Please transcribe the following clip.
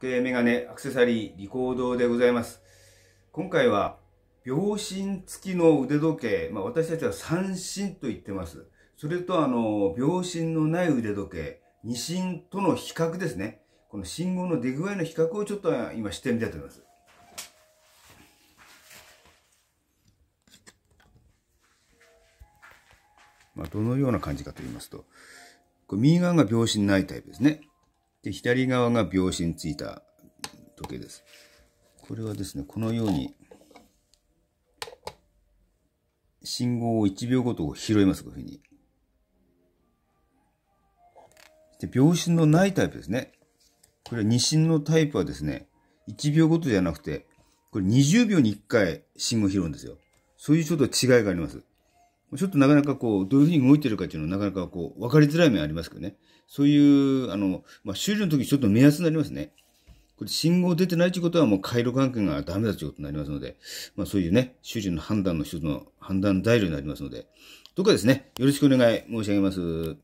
時メガネ、アクセサリー、リコードでございます。今回は、秒針付きの腕時計、まあ、私たちは三針と言ってます。それとあの、秒針のない腕時計、二針との比較ですね。この信号の出具合の比較をちょっと今してみたいと思います。まあ、どのような感じかと言いますと、右側が秒針ないタイプですね。で、左側が秒針ついた時計です。これはですね、このように、信号を1秒ごと拾います、こういうふうに。で、秒針のないタイプですね。これは二針のタイプはですね、1秒ごとじゃなくて、これ20秒に1回信号拾うんですよ。そういうちょっと違いがあります。ちょっとなかなかこう、どういうふうに動いてるかっていうのはなかなかこう、分かりづらい面ありますけどね。そういう、あの、まあ、修理の時にちょっと目安になりますね。これ信号出てないということはもう回路関係がダメだということになりますので、まあそういうね、主人の判断の人の判断材料になりますので、どうかですね、よろしくお願い申し上げます。